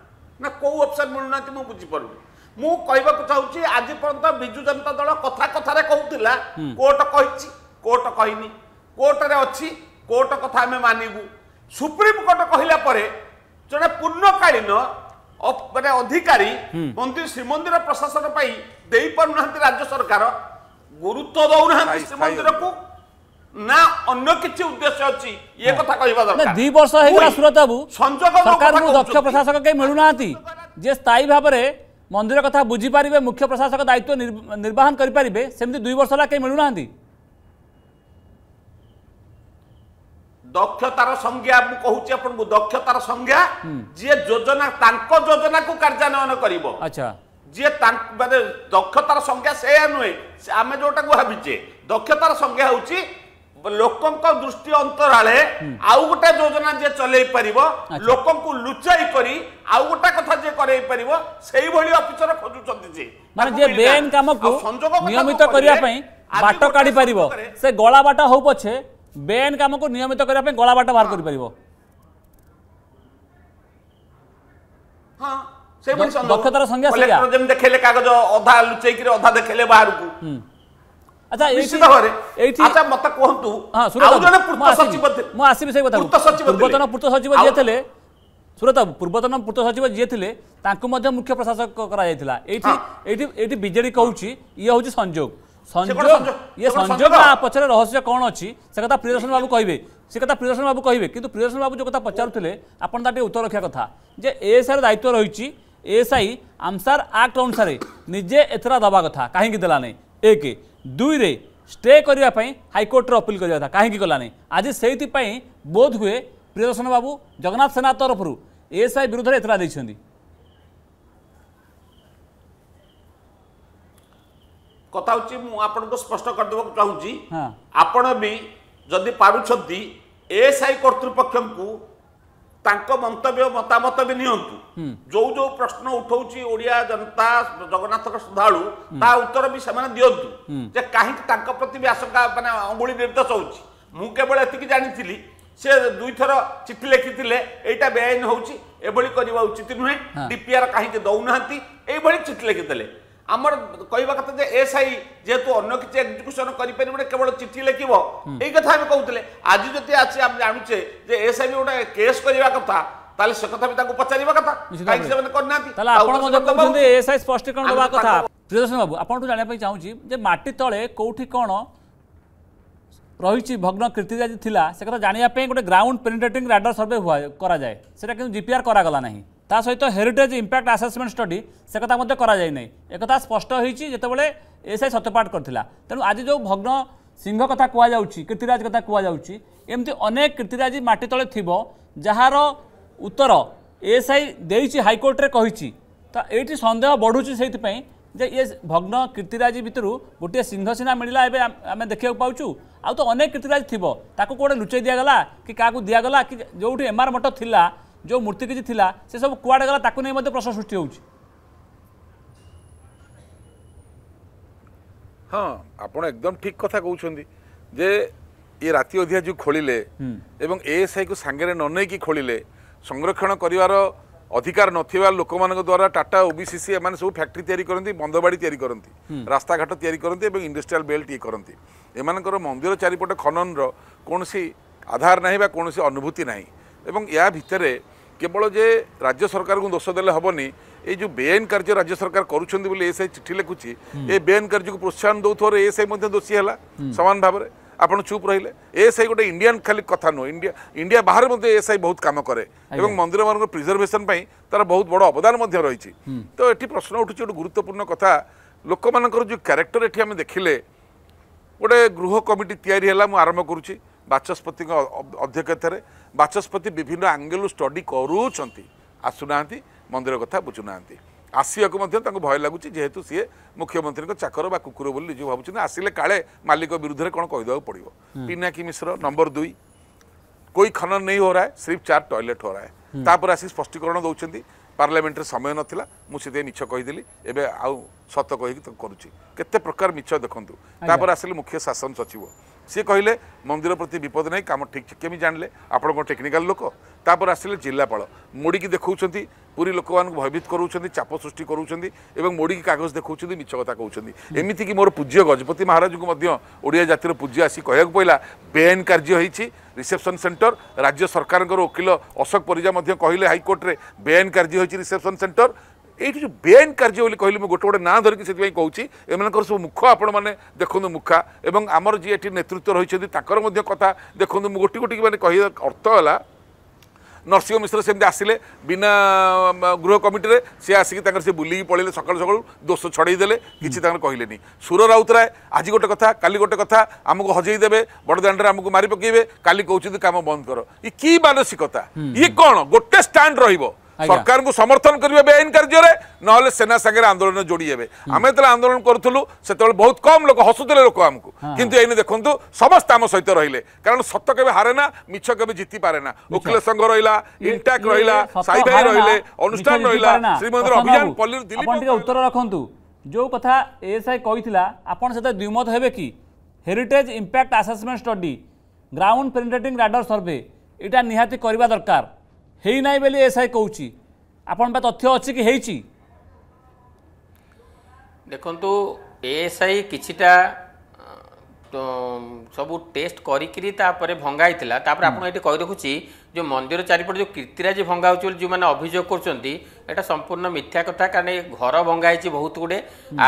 ନା କେଉଁ ଅପସର ମିଳୁନାହାନ୍ତି ମୁଁ ବୁଝିପାରୁନି ମୁଁ କହିବାକୁ ଚାହୁଁଛି ଆଜି ପର୍ଯ୍ୟନ୍ତ ବିଜୁ ଜନତା ଦଳ କଥା କଥାରେ କହୁଥିଲା କୋର୍ଟ କହିଛି କୋର୍ଟ କହିନି କୋର୍ଟରେ ଅଛି କୋର୍ଟ କଥା ଆମେ ମାନିବୁ ସୁପ୍ରିମକୋର୍ଟ କହିଲା ପରେ ଜଣେ ପୂର୍ଣ୍ଣକାଳୀନ ମାନେ ଅଧିକାରୀ ମନ୍ତ୍ରୀ ଶ୍ରୀମନ୍ଦିର ପ୍ରଶାସନ ପାଇଁ ଦେଇପାରୁନାହାନ୍ତି ରାଜ୍ୟ ସରକାର ଗୁରୁତ୍ୱ ଦଉନାହାନ୍ତି ଶ୍ରୀମନ୍ଦିରକୁ ନା ଅନ୍ୟ କିଛି ଉଦ୍ଦେଶ୍ୟ ଅଛି ଇଏ କଥା କହିବା ଦରକାର ଦୁଇ ବର୍ଷ ହେଇଗଲା ସୁରତ ବାବୁ ସ୍ଥାୟୀ ଭାବରେ ମନ୍ଦିର କଥା ବୁଝିପାରିବେ ମୁଖ୍ୟ ପ୍ରଶାସକ ଦାୟିତ୍ୱ ନିର୍ବାହନ କରିପାରିବେ ସେମିତି ଦୁଇ ବର୍ଷ ହେଲା କେହି ମିଳୁନାହାନ୍ତି ଦକ୍ଷତାର ସଂଜ୍ଞା ମୁଁ କହୁଛି ଆପଣଙ୍କୁ ଦକ୍ଷତାର ସଂଜ୍ଞା ଯିଏ ଯୋଜନା ତାଙ୍କ ଯୋଜନାକୁ କାର୍ଯ୍ୟାନ୍ୱୟନ କରିବ ଆଚ୍ଛା ଯିଏ ମାନେ ଦକ୍ଷତାର ସଂଜ୍ଞା ସେୟା ନୁହେଁ ଆମେ ଯୋଉଟାକୁ ଭାବିଛେ ଦକ୍ଷତାର ସଂଜ୍ଞା ହଉଛି ଲୋକଙ୍କ ଦୃଷ୍ଟି ଅନ୍ତରାଳେ ଆଉ ଗୋଟେ ଯୋଜନା ଯିଏ ଚଲେଇ ପାରିବ ଲୋକଙ୍କୁ ଲୁଚାଇ କରି ଆଉ ଗୋଟେ କଥା ଯିଏ କରେଇ ପାରିବ ସେଇଭଳି ଅଫିସର ଖୋଜୁଛନ୍ତି ଯେ ମାନେ ଯିଏ ବେଆଇନ କାମକୁ ସଂଯୋଗ ନିୟମିତ କରିବା ପାଇଁ ବାଟ କାଢି ପାରିବ ସେ ଗଳା ବାଟ ହଉ ପଛେ বেআইন কামকে নিয়মিত করা গলা বাট বাহার করে পারিব দক্ষতার সংজ্ঞা সেটা যেমন দেখেলে কাগজ অধা লুচাই করে অধা দেখেলে বাহারকু আচ্ছা এইটি এইটি আচ্ছা মতে কোহন্তু হ্যাঁ সুরত আউ জনে পূর্ত সচিব মু আসিবি সেই কথা পূর্ত সচিব পূর্বতন পূর্ত সচিব যে থিলে সুরত পূর্বতন পূর্ত সচিব যে থিলে তাঙ্কু মধ্যে মুখ্য প্রশাসক করা যাইতিলা এইটি এইটি এইটি বিজেডি কହୁছি ইয়ে হচ্ছে সংযোগ ସଂଯୋଗ ଇଏ ସଂଯୋଗ ପଛରେ ରହସ୍ୟ କ'ଣ ଅଛି ସେ କଥା ପ୍ରିୟଦର୍ଶନ ବାବୁ କହିବେ ସେ କଥା ପ୍ରିୟଦର୍ଶନ ବାବୁ କହିବେ କିନ୍ତୁ ପ୍ରିୟଦର୍ଶନ ବାବୁ ଯେଉଁ କଥା ପଚାରୁଥିଲେ ଆପଣ ତା ଟିକେ ଉତ୍ତର ରଖିବା କଥା ଯେ ଏଏସ୍ଆଇର ଦାୟିତ୍ୱ ରହିଛି ଏଏସ୍ଆଇ ଆମସାର ଆକ୍ଟ ଅନୁସାରେ ନିଜେ ଏଥର ଦେବା କଥା କାହିଁକି ଦେଲା ନାହିଁ ଏକ ଦୁଇରେ ଷ୍ଟେ କରିବା ପାଇଁ ହାଇକୋର୍ଟରେ ଅପିଲ୍ କରିବା କଥା କାହିଁକି କଲାନି ଆଜି ସେଇଥିପାଇଁ ବୋଧ ହୁଏ ପ୍ରିୟଦର୍ଶନ ବାବୁ ଜଗନ୍ନାଥ ସେନା ତରଫରୁ ଏଏସ୍ଆଇ ବିରୁଦ୍ଧରେ ଏତଲା ଦେଇଛନ୍ତି କଥା ହେଉଛି ମୁଁ ଆପଣଙ୍କୁ ସ୍ପଷ୍ଟ କରିଦେବାକୁ ଚାହୁଁଛି ଆପଣ ବି ଯଦି ପାରୁଛନ୍ତି ଏଏସ୍ଆଇ କର୍ତ୍ତୃପକ୍ଷଙ୍କୁ ତାଙ୍କ ମନ୍ତବ୍ୟ ମତାମତ ବି ନିଅନ୍ତୁ ଯୋଉ ଯୋଉ ପ୍ରଶ୍ନ ଉଠାଉଛି ଓଡ଼ିଆ ଜନତା ଜଗନ୍ନାଥଙ୍କ ଶ୍ରଦ୍ଧାଳୁ ତା ଉତ୍ତର ବି ସେମାନେ ଦିଅନ୍ତୁ ଯେ କାହିଁକି ତାଙ୍କ ପ୍ରତି ବି ଆଶଙ୍କା ମାନେ ଅଙ୍ଗୁଳି ନିର୍ଦ୍ଦେଶ ହେଉଛି ମୁଁ କେବଳ ଏତିକି ଜାଣିଥିଲି ସେ ଦୁଇଥର ଚିଠି ଲେଖିଥିଲେ ଏଇଟା ବେଆଇନ ହେଉଛି ଏଭଳି କରିବା ଉଚିତ ନୁହେଁ ଡିପିଆର କାହିଁକି ଦେଉନାହାନ୍ତି ଏଇଭଳି ଚିଠି ଲେଖିଦେଲେ ଆମର କହିବା କଥା ଯେ ଏସ୍ଆଇ ଯେହେତୁ ଅନ୍ୟ କିଛି ଏକ୍ଜିକ୍ୟୁସନ କରିପାରିବନି କେବଳ ଚିଠି ଲେଖିବ ଏଇ କଥା ଆମେ କହୁଥିଲେ ଆଜି ଯଦି ଅଛି ଆମେ ଜାଣୁଛେ ଯେ ଏସ୍ଆଇ ବି ଗୋଟେ କେସ୍ କରିବା କଥା ତାହେଲେ ସେ କଥା ବି ତାଙ୍କୁ ପଚାରିବା କଥା କାହିଁକି ସେମାନେ କରିନାହାନ୍ତି ତାହେଲେ ଆପଣ ମଧ୍ୟ କହୁଛନ୍ତି ଏସ୍ଆଇ ସ୍ପଷ୍ଟୀକରଣ ଦେବା କଥା ପ୍ରିୟଦର୍ଶନ ବାବୁ ଆପଣଠୁ ଜାଣିବା ପାଇଁ ଚାହୁଁଛି ଯେ ମାଟି ତଳେ କୋଉଠି କ'ଣ ରହିଛି ଭଗ୍ନ କୀର୍ତ୍ତି ଆଜି ଥିଲା ସେ କଥା ଜାଣିବା ପାଇଁ ଗୋଟେ ଗ୍ରାଉଣ୍ଡ ପେନିଟ୍ରେଟିଂ ରାଡର ସର୍ଭେ କରାଯାଏ ସେଟା କିନ୍ତୁ ଜିପିଆର୍ କରାଗଲା ନାହିଁ ତା ସହିତ ହେରିଟେଜ୍ ଇମ୍ପାକ୍ଟ ଆସେସମେଣ୍ଟ ଷ୍ଟଡି ସେ କଥା ମଧ୍ୟ କରାଯାଇ ନାହିଁ ଏକଥା ସ୍ପଷ୍ଟ ହୋଇଛି ଯେତେବେଳେ ଏସ୍ଆଇ ସତ୍ୟପାଠ କରିଥିଲା ତେଣୁ ଆଜି ଯେଉଁ ଭଗ୍ନ ସିଂହ କଥା କୁହାଯାଉଛି କୀର୍ତ୍ତିରାଜ କଥା କୁହାଯାଉଛି ଏମିତି ଅନେକ କୀର୍ତ୍ତିରାଜି ମାଟି ତଳେ ଥିବ ଯାହାର ଉତ୍ତର ଏସ୍ଆଇ ଦେଇଛି ହାଇକୋର୍ଟରେ କହିଛି ତ ଏଇଠି ସନ୍ଦେହ ବଢ଼ୁଛି ସେଇଥିପାଇଁ ଯେ ଇଏ ଭଗ୍ନ କୀର୍ତ୍ତିରାଜି ଭିତରୁ ଗୋଟିଏ ସିଂହ ସିନା ମିଳିଲା ଏବେ ଆମେ ଦେଖିବାକୁ ପାଉଛୁ ଆଉ ତ ଅନେକ କୀର୍ତ୍ତିରାଜି ଥିବ ତାକୁ କୁଆଡ଼େ ଲୁଚେଇ ଦିଆଗଲା କି କାହାକୁ ଦିଆଗଲା କି ଯେଉଁଠି ଏମାର ମଠ ଥିଲା যে মূর্তি কিছু লা সেসব কুয়াড়ে গলা তাকে নিয়ে প্রশ্ন সৃষ্টি হচ্ছে হ্যাঁ আপনার একদম ঠিক কথা কৌন যে ইয়ে রাতে অধিয়া যে খোলিলে এবং এএসআই কু সাংরে ননেকি খোলিলে সংরক্ষণ করিবার অধিকার নথিবা লোকমানଙ୍କ দ্বারা টাটা ওবিসিসি এমানে সব ফ্যাক্টরি তৈরি করନ୍ତି বন্ধবাড়ি তৈরি করନ୍ତି রাস্তাঘাট তৈরি করନ୍ତି এবং ইন্ডাস্ট্রিয়াল বেল্ট ইয়ে করନ୍ତି এମାନଙ୍କର ମନ୍ଦିର ଚାରିପଟେ ଖନନର କୌଣସି ଆଧାର ନାହିଁ ବା କୌଣସି ଅନୁଭୂତି ନାହିଁ ଏବଂ ଏହା ଭିତରେ কেবল যে রাজ্য সরকারকে দোষ দেলে হবনি এই যে বেআইন কার্য রাজ্য সরকার করছেন বলে এসআই চিঠি লেখুছি এ বেআইন কার্যকে প্রোৎসাহন দেওয়ার এসআই মধ্যে দোষী হলা সমান ভাবে ଆପଣ ଚୁପ୍ ରହିଲେ ଏଏସ୍ଆଇ ଗୋଟେ ଇଣ୍ଡିଆନ୍ ଖାଲି କଥା ନୁହଁ ଇଣ୍ଡିଆ ଇଣ୍ଡିଆ ବାହାରେ ମଧ୍ୟ ଏଏସ୍ଆଇ ବହୁତ କାମ କରେ ଏବଂ ମନ୍ଦିରମାନଙ୍କର ପ୍ରିଜର୍ଭେସନ୍ ପାଇଁ ତାର ବହୁତ ବଡ଼ ଅବଦାନ ମଧ୍ୟ ରହିଛି ତ ଏଠି ପ୍ରଶ୍ନ ଉଠୁଛି ଗୋଟେ ଗୁରୁତ୍ୱପୂର୍ଣ୍ଣ କଥା ଲୋକମାନଙ୍କର ଯେଉଁ କ୍ୟାରେକ୍ଟର ଏଠି ଆମେ ଦେଖିଲେ ଗୋଟେ ଗୃହ କମିଟି ତିଆରି ହେଲା ମୁଁ ଆରମ୍ଭ କରୁଛି ବାଚସ୍ପତିଙ୍କ ଅଧ୍ୟକ୍ଷତାରେ ବାଚସ୍ପତି ବିଭିନ୍ନ ଆଙ୍ଗେଲରୁ ଷ୍ଟଡି କରୁଛନ୍ତି ଆସୁନାହାନ୍ତି ମନ୍ଦିର କଥା ବୁଝୁନାହାନ୍ତି ଆସିବାକୁ ମଧ୍ୟ ତାଙ୍କୁ ଭୟ ଲାଗୁଛି ଯେହେତୁ ସିଏ ମୁଖ୍ୟମନ୍ତ୍ରୀଙ୍କ ଚାକର ବା କୁକୁର ବୋଲି ନିଜକୁ ଭାବୁଛନ୍ତି ଆସିଲେ କାଳେ ମାଲିକ ବିରୁଦ୍ଧରେ କ'ଣ କହିଦେବାକୁ ପଡ଼ିବ ପିନାକୀ ମିଶ୍ର ନମ୍ବର ଦୁଇ କୋଇ ଖନନ ନେଇ ହରାଏ ସ୍ଲିପ୍ ଚାର୍ ଟଏଲେଟ୍ ହରାଏ ତାପରେ ଆସି ସ୍ପଷ୍ଟୀକରଣ ଦେଉଛନ୍ତି ପାର୍ଲାମେଣ୍ଟରେ ସମୟ ନଥିଲା ମୁଁ ସେଥିପାଇଁ ମିଛ କହିଦେଲି ଏବେ ଆଉ ସତ କହିକି ତାକୁ କରୁଛି କେତେ ପ୍ରକାର ମିଛ ଦେଖନ୍ତୁ ତାପରେ ଆସିଲେ ମୁଖ୍ୟ ଶାସନ ସଚିବ সি কহিলে মন্দির প্রতি বিপদ নাই কাম ঠিক কেমি জাঁলে আপনার কোণ টেকনিকাল লোক তাপরে আসলে জেলাপাল মোড়িকি দেখছেন পুরী লোক ভয়ভীত করছেন চাপ সৃষ্টি করছেন এবং মোড়িকি কাগজ দেখছেন মিছ কথা কৌন এমিতি মোট পূজ্য গজপতি মহারাজ ওড়িয়া জাতির পূজ্য আসি কহবাকে পড়া বেআইন কার্য হয়েছি রিসেপশন সেন্টর রাজ্য সরকার ওকিল অশোক পরিজা কহিলে হাইকোর্টে বেআইন কার্য হয়েছে রিসেপশন সেন্টর ଏଇଠି ଯେଉଁ ବେଆଇନ କାର୍ଯ୍ୟ ବୋଲି କହିଲି ମୁଁ ଗୋଟେ ଗୋଟେ ନାଁ ଧରିକି ସେଥିପାଇଁ କହୁଛି ଏମାନଙ୍କର ସବୁ ମୁଖ ଆପଣମାନେ ଦେଖନ୍ତୁ ମୁଖା ଏବଂ ଆମର ଯିଏ ଏଠି ନେତୃତ୍ୱ ରହିଛନ୍ତି ତାଙ୍କର ମଧ୍ୟ କଥା ଦେଖନ୍ତୁ ମୁଁ ଗୋଟି ଗୋଟିକ ମାନେ କହିବା ଅର୍ଥ ହେଲା ନରସିଂହ ମିଶ୍ର ସେମିତି ଆସିଲେ ବିନା ଗୃହ କମିଟିରେ ସେ ଆସିକି ତାଙ୍କର ସେ ବୁଲିକି ପଳେଇଲେ ସକାଳୁ ସକାଳୁ ଦୋଷ ଛଡ଼େଇଦେଲେ କିଛି ତାଙ୍କର କହିଲେନି ସୁର ରାଉତରାୟ ଆଜି ଗୋଟେ କଥା କାଲି ଗୋଟେ କଥା ଆମକୁ ହଜେଇ ଦେବେ ବଡ଼ଦାଣ୍ଡରେ ଆମକୁ ମାରି ପକାଇବେ କାଲି କହୁଛନ୍ତି କାମ ବନ୍ଦ କର ଇଏ କି ମାନସିକତା ଇଏ କ'ଣ ଗୋଟେ ଷ୍ଟାଣ୍ଡ ରହିବ ସରକାରଙ୍କୁ ସମର୍ଥନ କରିବେ ବେଆଇନ କାର୍ଯ୍ୟରେ ନହେଲେ ସେନା ସାଙ୍ଗରେ ଆନ୍ଦୋଳନ ଯୋଡ଼ି ହେବେ ଆମେ ଯେତେବେଳେ ଆନ୍ଦୋଳନ କରୁଥିଲୁ ସେତେବେଳେ ବହୁତ କମ୍ ଲୋକ ହସୁଥିଲେ ଲୋକ ଆମକୁ କିନ୍ତୁ ଏଇନେ ଦେଖନ୍ତୁ ସମସ୍ତେ ଆମ ସହିତ ରହିଲେ କାରଣ ସତ କେବେ ହାରେ ନା ମିଛ କେବେ ଜିତି ପାରେ ନା ଓକିଲ ସଂଘ ରହିଲା ଇଣ୍ଟାକ୍ ରହିଲା ସାଇ ଭାଇ ରହିଲେ ଅନୁଷ୍ଠାନ ରହିଲା ଶ୍ରୀମନ୍ଦିର ଅଭିଯାନ ପଲ୍ଲୀରୁ ଦିଲ୍ଲୀ ଉତ୍ତର ରଖନ୍ତୁ ଯେଉଁ କଥା ଏଏସ୍ଆଇ କହିଥିଲା ଆପଣ ସେଥିରେ ଦ୍ୱିମତ ହେବେ କି heritage impact assessment study ground penetrating radar survey ଏଇଟା ନିହାତି କରିବା ଦରକାର ହେଇନାହିଁ ବୋଲି ଏସ୍ଆଇ କହୁଛି ଆପଣ ପାଖେ ତଥ୍ୟ ଅଛି କି ହେଇଛି ଦେଖନ୍ତୁ ଏଏସ୍ଆଇ କିଛିଟା ସବୁ ଟେଷ୍ଟ କରିକିରି ତାପରେ ଭଙ୍ଗା ହେଇଥିଲା ତାପରେ ଆପଣ ଏଠି କହି ରଖୁଛି ଯେଉଁ ମନ୍ଦିର ଚାରିପଟେ ଯେଉଁ କୀର୍ତ୍ତିରାଜି ଭଙ୍ଗା ହେଉଛି ବୋଲି ଯେଉଁମାନେ ଅଭିଯୋଗ କରୁଛନ୍ତି ଏଇଟା ସମ୍ପୂର୍ଣ୍ଣ ମିଥ୍ୟା କଥା କାରଣ ଏ ଘର ଭଙ୍ଗା ହେଇଛି ବହୁତ ଗୁଡ଼େ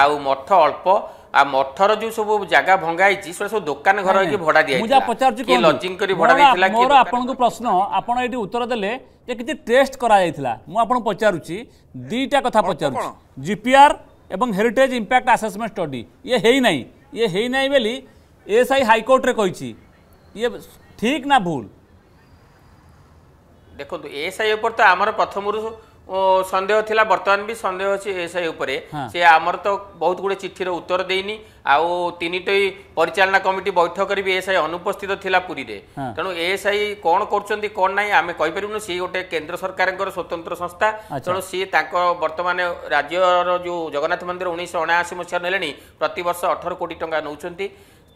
ଆଉ ମଠ ଅଳ୍ପ आ मठर जो सब जगह भंगा ହେଇଛି ସେଟା ସବୁ ଦୋକାନ ଘର ହେଇକି ଭଡ଼ା ଦିଆଯାଇଛି ମୁଁ ଯାହା ପଚାରୁଛି କିଏ ଲଜିଂ କରି ଭଡ଼ା ଦେଇଥିଲା ମୋର ଆପଣଙ୍କୁ ପ୍ରଶ୍ନ ଆପଣ ଏଠି ଉତ୍ତର ଦେଲେ ଯେ କିଛି ଟେଷ୍ଟ କରାଯାଇଥିଲା ମୁଁ ଆପଣଙ୍କୁ ପଚାରୁଛି ଦୁଇଟା କଥା ପଚାରୁଛି ଜିପିଆର ଏବଂ ହେରିଟେଜ୍ ଇମ୍ପାକ୍ଟ ଆସେସମେଣ୍ଟ ଷ୍ଟଡି ଇଏ ହେଇନାହିଁ ଇଏ ହେଇନାହିଁ ବୋଲି ଏଏସ୍ଆଇ ହାଇକୋର୍ଟରେ କହିଛି ଇଏ ଠିକ୍ ନା ଭୁଲ ଦେଖନ୍ତୁ ଏଏସ୍ଆଇ ଉପରେ ତ ଆମର ପ୍ରଥମରୁ ସନ୍ଦେହ ଥିଲା ବର୍ତ୍ତମାନ ବି ସନ୍ଦେହ ଅଛି ଏସ୍ଆଇ ଉପରେ ସେ ଆମର ତ ବହୁତ ଗୁଡ଼ିଏ ଚିଠିର ଉତ୍ତର ଦେଇନି ଆଉ ତିନିଟି ପରିଚାଳନା କମିଟି ବୈଠକରେ ବି ଏସ୍ଆଇ ଅନୁପସ୍ଥିତ ଥିଲା ପୁରୀରେ ତେଣୁ ଏଏସ୍ଆଇ କ'ଣ କରୁଛନ୍ତି କ'ଣ ନାହିଁ ଆମେ କହିପାରିବୁନି ସିଏ ଗୋଟେ କେନ୍ଦ୍ର ସରକାରଙ୍କର ସ୍ୱତନ୍ତ୍ର ସଂସ୍ଥା ତେଣୁ ସିଏ ତାଙ୍କ ବର୍ତ୍ତମାନ ରାଜ୍ୟର ଯେଉଁ ଜଗନ୍ନାଥ ମନ୍ଦିର ଉଣେଇଶହ ଅଣାଅଶୀ ମସିହା ନେଲେଣି ପ୍ରତିବର୍ଷ ଅଠର କୋଟି ଟଙ୍କା ନେଉଛନ୍ତି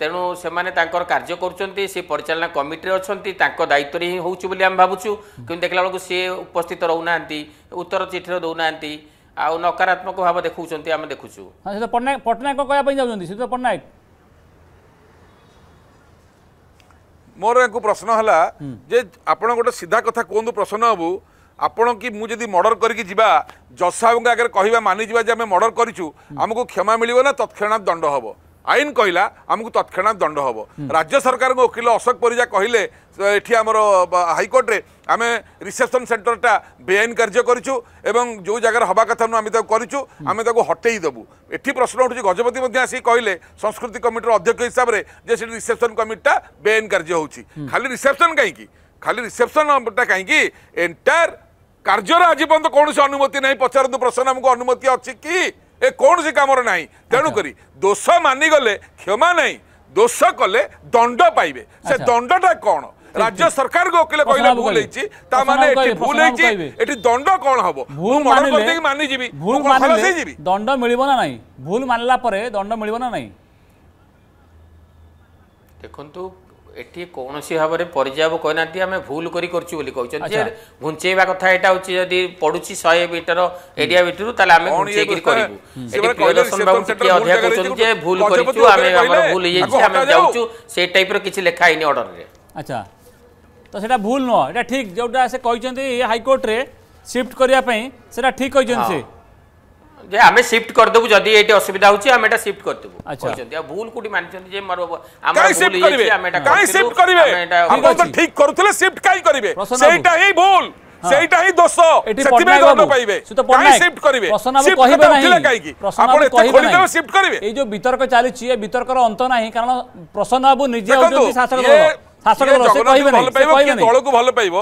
ତେଣୁ ସେମାନେ ତାଙ୍କର କାର୍ଯ୍ୟ କରୁଛନ୍ତି ସେ ପରିଚାଳନା କମିଟିରେ ଅଛନ୍ତି ତାଙ୍କ ଦାୟିତ୍ୱରେ ହିଁ ହେଉଛି ବୋଲି ଆମେ ଭାବୁଛୁ କିନ୍ତୁ ଦେଖିଲା ବେଳକୁ ସିଏ ଉପସ୍ଥିତ ରହୁନାହାନ୍ତି ଉତ୍ତର ଚିଠିର ଦେଉନାହାନ୍ତି ଆଉ ନକାରାତ୍ମକ ଭାବ ଦେଖାଉଛନ୍ତି ଆମେ ଦେଖୁଛୁ ପଟ୍ଟନାୟକ ପଟ୍ଟନାୟକ କହିବା ପାଇଁ ଯାଉଛନ୍ତି ସେ ତ ପଟ୍ଟନାୟକ ମୋର ୟାଙ୍କୁ ପ୍ରଶ୍ନ ହେଲା ଯେ ଆପଣ ଗୋଟେ ସିଧା କଥା କୁହନ୍ତୁ ପ୍ରସନ୍ନ ବାବୁ ଆପଣ କି ମୁଁ ଯଦି ମର୍ଡ଼ର କରିକି ଯିବା ଜଜ୍ ସାହେବଙ୍କ ଆଗରେ କହିବା ମାନିଯିବା ଯେ ଆମେ ମର୍ଡ଼ର କରିଛୁ ଆମକୁ କ୍ଷମା ମିଳିବ ନା ତତ୍କ୍ଷଣାତ୍ ଦଣ୍ଡ ହେବ ଆଇନ କହିଲା ଆମକୁ ତତ୍କ୍ଷଣାତ୍ ଦଣ୍ଡ ହେବ ରାଜ୍ୟ ସରକାରଙ୍କ ଓକିଲ ଅଶୋକ ପରିଜା କହିଲେ ଏଠି ଆମର ହାଇକୋର୍ଟରେ ଆମେ ରିସେପ୍ସନ୍ ସେଣ୍ଟରଟା ବେଆଇନ କାର୍ଯ୍ୟ କରିଛୁ ଏବଂ ଯେଉଁ ଜାଗାରେ ହେବା କଥା ନୁହଁ ଆମେ ତାକୁ କରିଛୁ ଆମେ ତାକୁ ହଟେଇ ଦେବୁ ଏଠି ପ୍ରଶ୍ନ ଉଠୁଛି ଗଜପତି ମଧ୍ୟ ଆସିକି କହିଲେ ସଂସ୍କୃତି କମିଟିର ଅଧ୍ୟକ୍ଷ ହିସାବରେ ଯେ ସେଠି ରିସେପ୍ସନ୍ କମିଟିଟା ବେଆଇନ କାର୍ଯ୍ୟ ହେଉଛି ଖାଲି ରିସେପ୍ସନ୍ କାହିଁକି ଖାଲି ରିସେପ୍ସନ୍ଟା କାହିଁକି ଏଣ୍ଟାୟାର କାର୍ଯ୍ୟର ଆଜି ପର୍ଯ୍ୟନ୍ତ କୌଣସି ଅନୁମତି ନାହିଁ ପଚାରନ୍ତୁ ପ୍ରଶ୍ନ ଆମକୁ ଅନୁମତି ଅଛି କି ଏ କୌଣସି କାମରେ ନାହିଁ ତେଣୁକରି ଦୋଷ ମାନିଗଲେ କ୍ଷମା ନାହିଁ ଦୋଷ କଲେ ଦଣ୍ଡ ପାଇବେ ସେ ଦଣ୍ଡଟା କ'ଣ ରାଜ୍ୟ ସରକାରଙ୍କ ଓକିଲ କହିଲେ ଭୁଲ ହେଇଛି ତା ମାନେ ଏଠି ଭୁଲ ହେଇଛି ଏଠି ଦଣ୍ଡ କ'ଣ ହବ ମୁଁ ମର୍ଡର କରିଦେଇକି ମାନିଯିବି ଭୁଲ ମାନିଯିବି ଦଣ୍ଡ ମିଳିବ ନା ନାହିଁ ଭୁଲ ମାନିଲା ପରେ ଦଣ୍ଡ ମିଳିବ ନା ନାହିଁ ଦେଖନ୍ତୁ ଏଠି କୌଣସି ଭାବରେ ପରିଯାୟ କହିନାହାନ୍ତି ଆମେ ଭୁଲ କରି କରୁଛୁ ବୋଲି କହୁଛନ୍ତି ଯେ ଘୁଞ୍ଚେଇବା କଥା ଏଇଟା ହଉଛି ଯଦି ପଡୁଛି ଶହେ ମିଟର ଏରିଆ ଭିତରୁ ତାହେଲେ ଆମେ ଘୁଞ୍ଚେଇକିରି କରିବୁ ଏଠି ପ୍ରିୟଦର୍ଶନ ବାବୁ ଟିକେ ଅଧିକା କହୁଛନ୍ତି ଯେ ଭୁଲ କରିଛୁ ଆମେ ଆମର ଭୁଲ ହେଇଯାଇଛି ଆମେ ଯାଉଛୁ ସେଇ ଟାଇପ୍ର କିଛି ଲେଖା ହେଇନି ଅର୍ଡରରେ ଆଚ୍ଛା ତ ସେଇଟା ଭୁଲ ନୁହଁ ଏଇଟା ଠିକ୍ ଯେଉଁଟା ସେ କହିଛନ୍ତି ହାଇକୋର୍ଟରେ ସିଫ୍ଟ କରିବା ପାଇଁ ସେଇଟା ଠିକ୍ କହିଛନ୍ତି ସେ যে আমি শিফট করদেবু যদি এটি অসুবিধা হচ্ছে আমি এটা শিফট করদেবু কইছন্তি আর ভুল কোটি মানিছন্তি যে মোর আমার ভুল হইছে আমি এটা কাই শিফট করিবে আপন তো ঠিক করুতলে শিফট কাই করিবে সেইটা হি ভুল সেইটা হি দোষ সেতিবে দণ্ড পাইবে কাই শিফট করিবে শিফট কহিবে নাই কাইকি আপন এতে খোলি শিফট করিবে এই যে বিতর্ক চালিছি এই বিতর্কর অন্ত নাই কারণ প্রসন্ন বাবু নিজে হচ্ছে শাসক দল शासक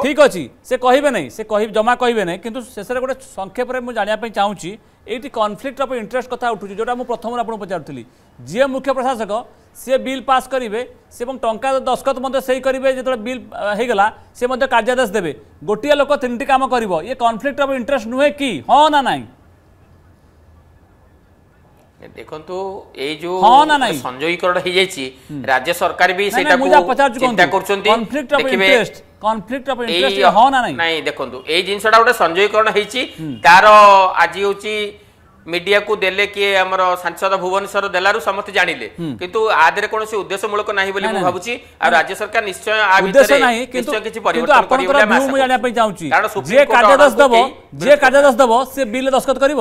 ठीक अच्छे से कहे नै से कहि जमा कहबे नै किंतु शेषर गोटे संक्षेप में मु चाहिए ये चाहू अफ इंटरेस्ट कथ उठु छी जोटा मु प्रथम आपन पचारथली जे मुख्य प्रशासक सी बिल पास करेंगे से एवं टंका दस्तखत मते सेई करिवे बिल होगा से मते कार्यादेश देबे गोटिया लोक तीन काम करिवो ये कॉन्फ्लिक्ट ऑफ इंटरेस्ट नुहे कि हाँ ना नै ଦେଖନ୍ତୁ ଏଇ ଯୋଉ ହଁ ନା ନାଇଁ ସଂଯୋଗୀକରଣ ହେଇଯାଇଛି ରାଜ୍ୟ ସରକାର ବି ସେଇଟାକୁ ଚିନ୍ତା କରୁଛନ୍ତି ଦେଖିବେ କନଫ୍ଲିକ୍ଟ ଅଫ ଇଣ୍ଟରେଷ୍ଟ ହଁ ନା ନାଇଁ ନାଇଁ ଦେଖନ୍ତୁ ଏଇ ଜିନିଷଟା ଗୋଟେ ସଂଯୋଗୀକରଣ ହେଇଛି ତାର ଆଜି ହେଉଛି ମିଡିଆକୁ ଦେଲେ କିଏ ଆମର ସାଂସଦ ଭୁବନେଶ୍ୱର ଦେଲାରୁ ସମସ୍ତେ ଜାଣିଲେ କିନ୍ତୁ ଆ ଦେହରେ କୌଣସି ଉଦ୍ଦେଶ୍ୟମୂଳକ ନାହିଁ ବୋଲି ମୁଁ ଭାବୁଛି ଆଉ ରାଜ୍ୟ ସରକାର ନିଶ୍ଚୟ ଆ ଭିତରେ ନିଶ୍ଚୟ କିଛି ପରିବର୍ତ୍ତନ କରିବେ ମୁଁ ଜାଣିବା ପାଇଁ ଚାହୁଁଛି ଯିଏ କାର୍ଯ୍ୟାଦେଶ ଦେବ ଯିଏ କାର୍ଯ୍ୟାଦେଶ ଦେବ ସେ ବିଲ୍ ଦସ୍ତଖତ କରିବ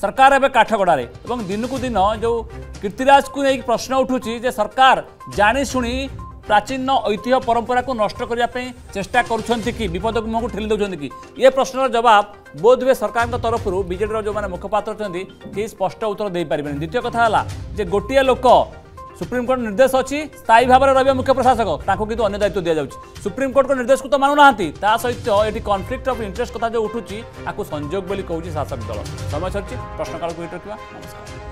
ସରକାର ଏବେ କାଠଗଡ଼ାରେ ଏବଂ ଦିନକୁ ଦିନ ଯେଉଁ କୀର୍ତ୍ତିରାଜକୁ ନେଇକି ପ୍ରଶ୍ନ ଉଠୁଛି ଯେ ସରକାର ଜାଣିଶୁଣି ପ୍ରାଚୀନ ଐତିହ୍ୟ ପରମ୍ପରାକୁ ନଷ୍ଟ କରିବା ପାଇଁ ଚେଷ୍ଟା କରୁଛନ୍ତି କି ବିପଦକୁ ମୁହଁକୁ ଠେଲି ଦେଉଛନ୍ତି କି ଏ ପ୍ରଶ୍ନର ଜବାବ ବୋଧହୁଏ ସରକାରଙ୍କ ତରଫରୁ ବିଜେଡ଼ିର ଯେଉଁମାନେ ମୁଖପାତ୍ର ଅଛନ୍ତି କେହି ସ୍ପଷ୍ଟ ଉତ୍ତର ଦେଇପାରିବେନି ଦ୍ୱିତୀୟ କଥା ହେଲା ଯେ ଗୋଟିଏ ଲୋକ सुप्रिमकोर्ट निर्देश अस्ति स्थायी भावर रब्व मुख्य प्रशासक ताको तपाईँको अन्य दायित्व दिया को निर्देश दिन्छ सुप्रिमकोर्ट निर्देशको सहित मुना कन्फ्लिक्ट अफ इन्ट्रेस्ट कथा जो उठुन्छ एक्क संजोग पनि कि शासक दल समय सरि नमस्कार